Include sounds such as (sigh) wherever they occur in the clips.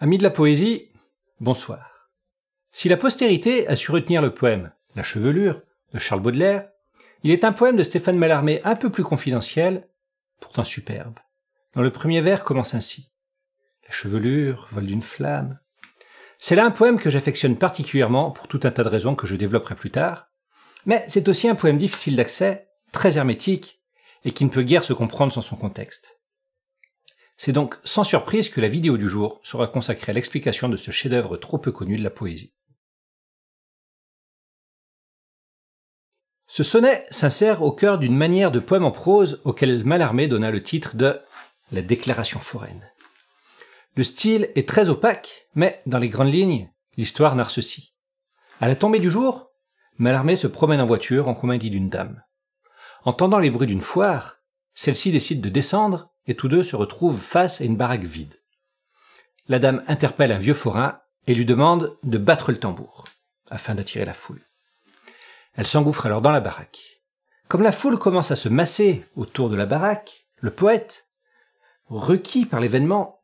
Amis de la poésie, bonsoir. Si la postérité a su retenir le poème La chevelure de Charles Baudelaire, il est un poème de Stéphane Mallarmé un peu plus confidentiel, pourtant superbe. Dans le premier vers commence ainsi. La chevelure vole d'une flamme. C'est là un poème que j'affectionne particulièrement pour tout un tas de raisons que je développerai plus tard, mais c'est aussi un poème difficile d'accès, très hermétique, et qui ne peut guère se comprendre sans son contexte. C'est donc sans surprise que la vidéo du jour sera consacrée à l'explication de ce chef-d'œuvre trop peu connu de la poésie. Ce sonnet s'insère au cœur d'une manière de poème en prose auquel Mallarmé donna le titre de La Déclaration foraine. Le style est très opaque, mais dans les grandes lignes, l'histoire narre ceci. À la tombée du jour, Mallarmé se promène en voiture en compagnie d'une dame. Entendant les bruits d'une foire, celle-ci décide de descendre et tous deux se retrouvent face à une baraque vide. La dame interpelle un vieux forain et lui demande de battre le tambour, afin d'attirer la foule. Elle s'engouffre alors dans la baraque. Comme la foule commence à se masser autour de la baraque, le poète, requis par l'événement,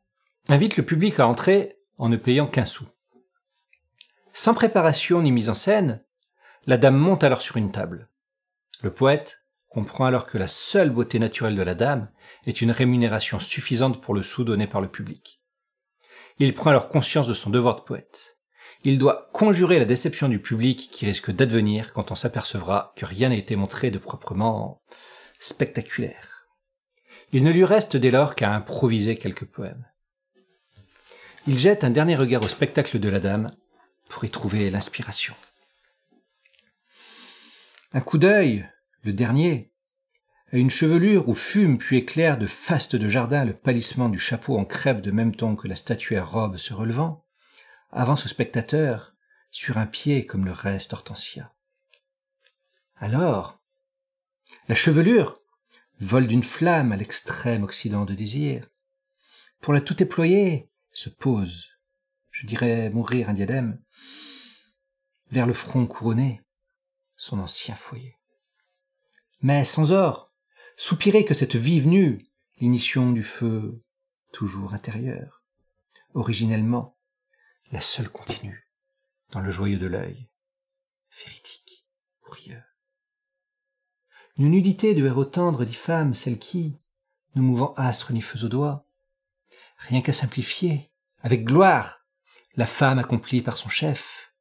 invite le public à entrer en ne payant qu'un sou. Sans préparation ni mise en scène, la dame monte alors sur une table. Le poète comprend alors que la seule beauté naturelle de la dame est une rémunération suffisante pour le sou donné par le public. Il prend alors conscience de son devoir de poète. Il doit conjurer la déception du public qui risque d'advenir quand on s'apercevra que rien n'a été montré de proprement spectaculaire. Il ne lui reste dès lors qu'à improviser quelques poèmes. Il jette un dernier regard au spectacle de la dame pour y trouver l'inspiration. Un coup d'œil le dernier, à une chevelure où fume puis éclaire de faste de jardin le palissement du chapeau en crêpe de même ton que la statuaire robe se relevant, avance au spectateur sur un pied comme le reste Hortensia. Alors, la chevelure vole d'une flamme à l'extrême occident de désir. Pour la tout éployer, se pose, je dirais mourir un diadème, vers le front couronné, son ancien foyer mais sans or, soupirez que cette vive nue, l'initiation du feu, toujours intérieur, originellement, la seule continue, dans le joyeux de l'œil, véridique, rieux. Une nudité de héros tendre femme, celle qui, ne mouvant astre ni feu aux doigts, rien qu'à simplifier, avec gloire, la femme accomplie par son chef,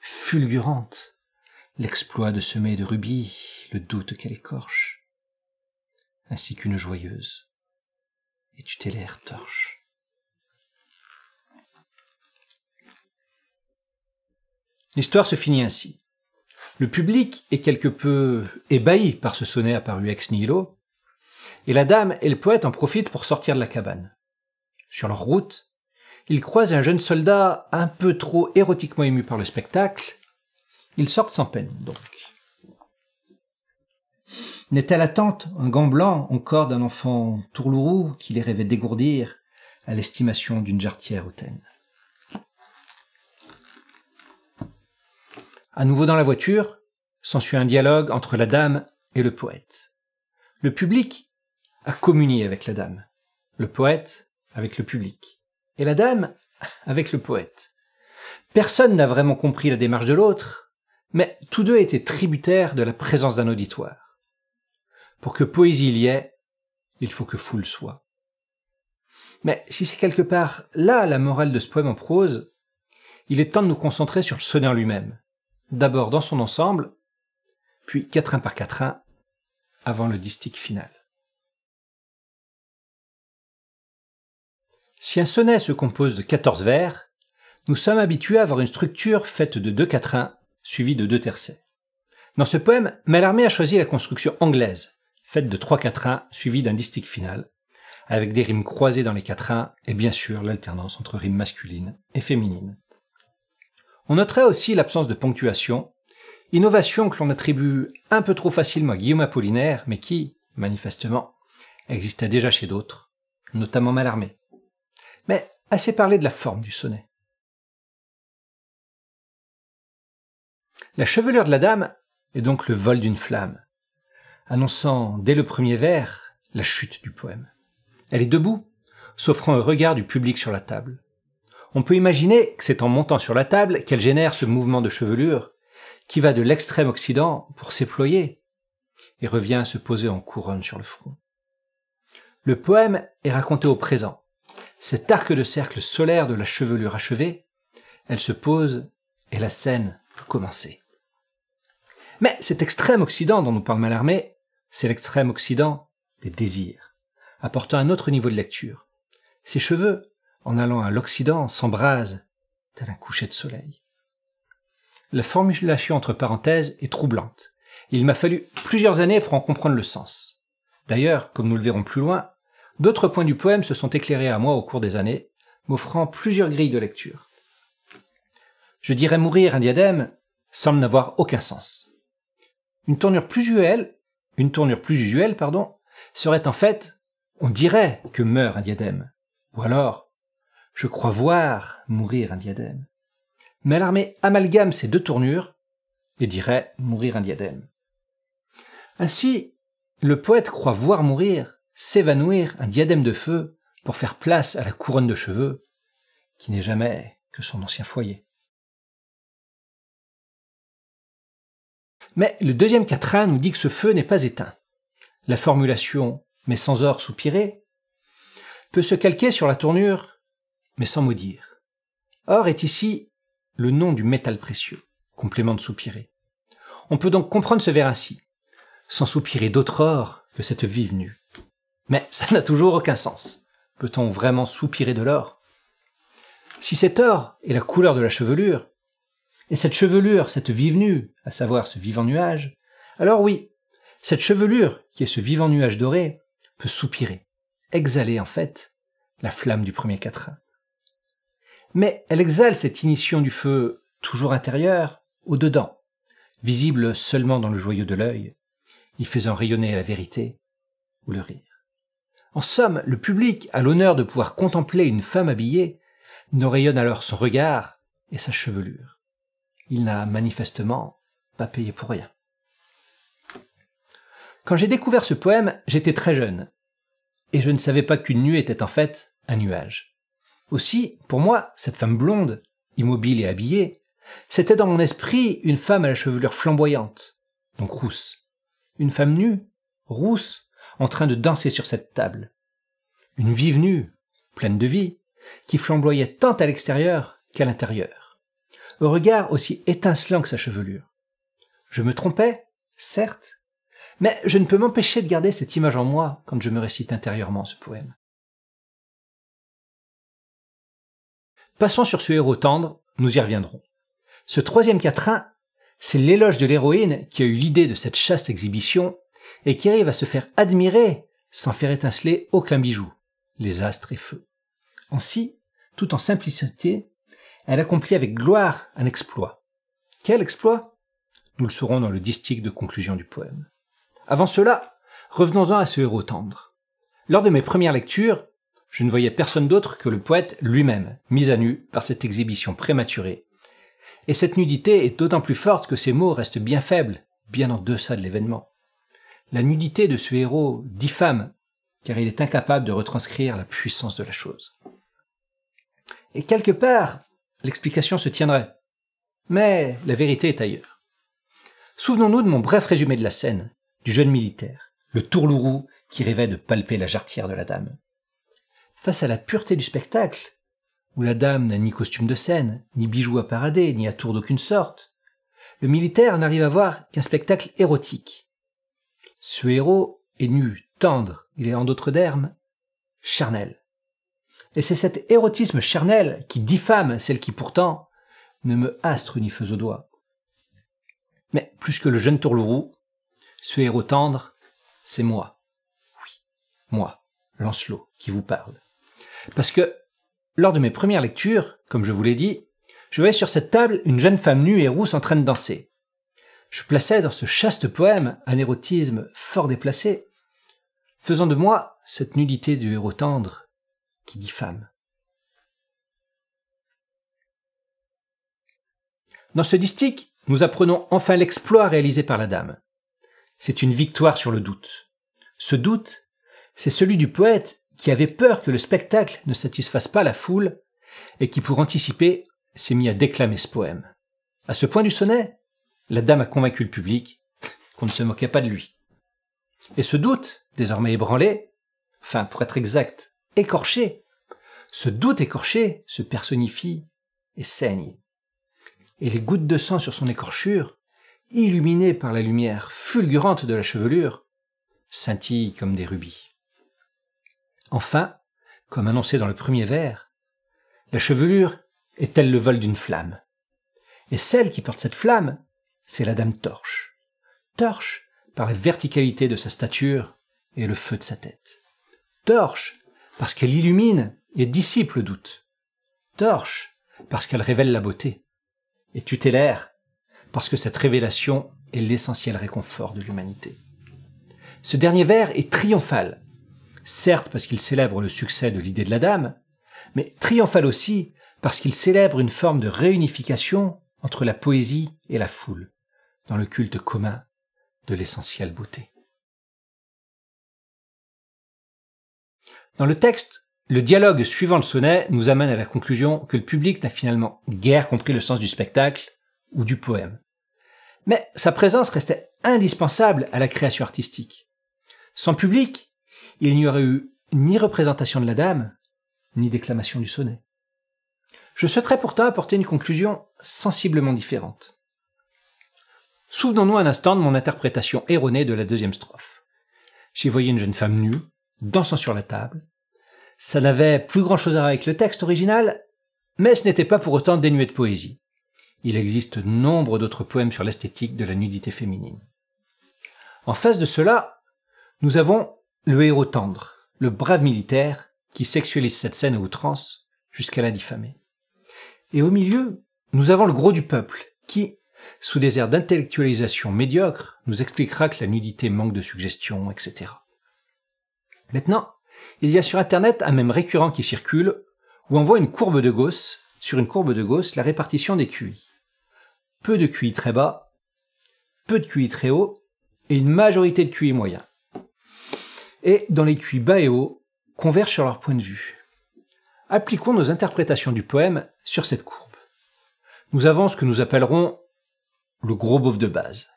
fulgurante, l'exploit de semer de rubis le doute qu'elle écorche, ainsi qu'une joyeuse et tutélaire torche. L'histoire se finit ainsi. Le public est quelque peu ébahi par ce sonnet apparu ex nihilo, et la dame et le poète en profitent pour sortir de la cabane. Sur leur route, ils croisent un jeune soldat un peu trop érotiquement ému par le spectacle, ils sortent sans peine, donc. N'est à l'attente un gant blanc encore d'un enfant tourlourou qui les rêvait dégourdir à l'estimation d'une jarretière hautaine. À nouveau dans la voiture, s'ensuit un dialogue entre la dame et le poète. Le public a communié avec la dame, le poète avec le public, et la dame avec le poète. Personne n'a vraiment compris la démarche de l'autre, mais tous deux étaient tributaires de la présence d'un auditoire. Pour que poésie y ait, il faut que foule soit. Mais si c'est quelque part là la morale de ce poème en prose, il est temps de nous concentrer sur le sonnet lui-même, d'abord dans son ensemble, puis quatrain par quatrain, avant le distique final. Si un sonnet se compose de 14 vers, nous sommes habitués à avoir une structure faite de deux quatrains suivi de deux tercets. Dans ce poème, Mallarmé a choisi la construction anglaise, faite de trois quatrains suivis d'un distique final, avec des rimes croisées dans les quatrains et bien sûr l'alternance entre rimes masculines et féminines. On noterait aussi l'absence de ponctuation, innovation que l'on attribue un peu trop facilement à Guillaume Apollinaire, mais qui, manifestement, existait déjà chez d'autres, notamment Mallarmé. Mais assez parlé de la forme du sonnet. La chevelure de la dame est donc le vol d'une flamme, annonçant dès le premier vers la chute du poème. Elle est debout, s'offrant au regard du public sur la table. On peut imaginer que c'est en montant sur la table qu'elle génère ce mouvement de chevelure qui va de l'extrême occident pour s'éployer et revient se poser en couronne sur le front. Le poème est raconté au présent. Cet arc de cercle solaire de la chevelure achevée, elle se pose et la scène commencer. Mais cet extrême Occident dont nous parle Malarmé, c'est l'extrême Occident des désirs, apportant un autre niveau de lecture. Ses cheveux, en allant à l'Occident, s'embrasent tel un coucher de soleil. La formulation entre parenthèses est troublante. Il m'a fallu plusieurs années pour en comprendre le sens. D'ailleurs, comme nous le verrons plus loin, d'autres points du poème se sont éclairés à moi au cours des années, m'offrant plusieurs grilles de lecture. Je dirais mourir un diadème semble n'avoir aucun sens. Une tournure plus usuelle, une tournure plus usuelle, pardon, serait en fait, on dirait que meurt un diadème. Ou alors, je crois voir mourir un diadème. Mais l'armée amalgame ces deux tournures et dirait mourir un diadème. Ainsi, le poète croit voir mourir, s'évanouir un diadème de feu pour faire place à la couronne de cheveux, qui n'est jamais que son ancien foyer. Mais le deuxième quatrain nous dit que ce feu n'est pas éteint. La formulation mais sans or soupirer peut se calquer sur la tournure mais sans maudire. Or est ici le nom du métal précieux, complément de soupirer. On peut donc comprendre ce vers ainsi, sans soupirer d'autre or que cette vie nue. Mais ça n'a toujours aucun sens. Peut-on vraiment soupirer de l'or Si cet or est la couleur de la chevelure, et cette chevelure, cette vive nue, à savoir ce vivant nuage, alors oui, cette chevelure, qui est ce vivant nuage doré, peut soupirer, exhaler en fait la flamme du premier quatrain. Mais elle exhale cette inition du feu toujours intérieur, au-dedans, visible seulement dans le joyau de l'œil, y faisant rayonner la vérité ou le rire. En somme, le public à l'honneur de pouvoir contempler une femme habillée, dont rayonne alors son regard et sa chevelure. Il n'a manifestement pas payé pour rien. Quand j'ai découvert ce poème, j'étais très jeune, et je ne savais pas qu'une nuée était en fait un nuage. Aussi, pour moi, cette femme blonde, immobile et habillée, c'était dans mon esprit une femme à la chevelure flamboyante, donc rousse. Une femme nue, rousse, en train de danser sur cette table. Une vive nue, pleine de vie, qui flamboyait tant à l'extérieur qu'à l'intérieur regard aussi étincelant que sa chevelure. Je me trompais, certes, mais je ne peux m'empêcher de garder cette image en moi quand je me récite intérieurement ce poème. Passons sur ce héros tendre, nous y reviendrons. Ce troisième quatrain, c'est l'éloge de l'héroïne qui a eu l'idée de cette chaste exhibition et qui arrive à se faire admirer sans faire étinceler aucun bijou, les astres et feu. Ainsi, tout en simplicité, elle accomplit avec gloire un exploit. Quel exploit Nous le saurons dans le distique de conclusion du poème. Avant cela, revenons-en à ce héros tendre. Lors de mes premières lectures, je ne voyais personne d'autre que le poète lui-même, mis à nu par cette exhibition prématurée. Et cette nudité est d'autant plus forte que ses mots restent bien faibles, bien en deçà de l'événement. La nudité de ce héros diffame, car il est incapable de retranscrire la puissance de la chose. Et quelque part, l'explication se tiendrait. Mais la vérité est ailleurs. Souvenons-nous de mon bref résumé de la scène, du jeune militaire, le tourlourou qui rêvait de palper la jarretière de la dame. Face à la pureté du spectacle, où la dame n'a ni costume de scène, ni bijoux à parader, ni à tour d'aucune sorte, le militaire n'arrive à voir qu'un spectacle érotique. Ce héros est nu, tendre, il est en d'autres termes, charnel. Et c'est cet érotisme charnel qui diffame celle qui pourtant ne me astre ni feu au doigt. Mais plus que le jeune tourlourou, ce héros tendre, c'est moi. Oui, moi, Lancelot, qui vous parle. Parce que, lors de mes premières lectures, comme je vous l'ai dit, je voyais sur cette table une jeune femme nue et rousse en train de danser. Je plaçais dans ce chaste poème un érotisme fort déplacé, faisant de moi cette nudité du héros tendre dit femme. Dans ce distique, nous apprenons enfin l'exploit réalisé par la dame. C'est une victoire sur le doute. Ce doute, c'est celui du poète qui avait peur que le spectacle ne satisfasse pas la foule et qui, pour anticiper, s'est mis à déclamer ce poème. À ce point du sonnet, la dame a convaincu le public (laughs) qu'on ne se moquait pas de lui. Et ce doute, désormais ébranlé, enfin pour être exact, écorché, ce doute écorché se personnifie et saigne. Et les gouttes de sang sur son écorchure, illuminées par la lumière fulgurante de la chevelure, scintillent comme des rubis. Enfin, comme annoncé dans le premier vers, la chevelure est elle le vol d'une flamme. Et celle qui porte cette flamme, c'est la dame torche. Torche par la verticalité de sa stature et le feu de sa tête. Torche parce qu'elle illumine et disciple doute. Torche, parce qu'elle révèle la beauté. Et tutélaire, parce que cette révélation est l'essentiel réconfort de l'humanité. Ce dernier vers est triomphal, certes parce qu'il célèbre le succès de l'idée de la dame, mais triomphal aussi parce qu'il célèbre une forme de réunification entre la poésie et la foule, dans le culte commun de l'essentielle beauté. Dans le texte, le dialogue suivant le sonnet nous amène à la conclusion que le public n'a finalement guère compris le sens du spectacle ou du poème. Mais sa présence restait indispensable à la création artistique. Sans public, il n'y aurait eu ni représentation de la dame, ni déclamation du sonnet. Je souhaiterais pourtant apporter une conclusion sensiblement différente. Souvenons-nous un instant de mon interprétation erronée de la deuxième strophe. J'y voyais une jeune femme nue, dansant sur la table, ça n'avait plus grand-chose à voir avec le texte original, mais ce n'était pas pour autant dénué de poésie. Il existe nombre d'autres poèmes sur l'esthétique de la nudité féminine. En face de cela, nous avons le héros tendre, le brave militaire qui sexualise cette scène à outrance jusqu'à la diffamer. Et au milieu, nous avons le gros du peuple qui, sous des airs d'intellectualisation médiocre, nous expliquera que la nudité manque de suggestion, etc. Maintenant, il y a sur Internet un même récurrent qui circule, où on voit une courbe de Gauss, sur une courbe de Gauss, la répartition des QI. Peu de QI très bas, peu de QI très haut, et une majorité de QI moyen. Et dans les QI bas et haut convergent sur leur point de vue. Appliquons nos interprétations du poème sur cette courbe. Nous avons ce que nous appellerons le gros beauf de base,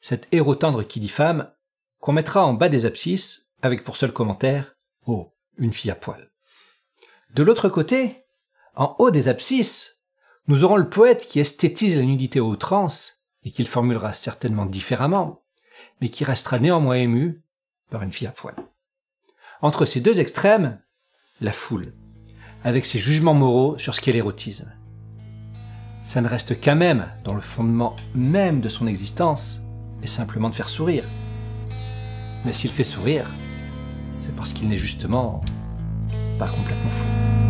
cet héros tendre qui dit femme, qu'on mettra en bas des abscisses, avec pour seul commentaire Oh, une fille à poil. De l'autre côté, en haut des abscisses, nous aurons le poète qui esthétise la nudité aux trans et qu'il formulera certainement différemment, mais qui restera néanmoins ému par une fille à poil. Entre ces deux extrêmes, la foule, avec ses jugements moraux sur ce qu'est l'érotisme. Ça ne reste qu'à même, dans le fondement même de son existence, et simplement de faire sourire. Mais s'il fait sourire, c'est parce qu'il n'est justement pas complètement fou.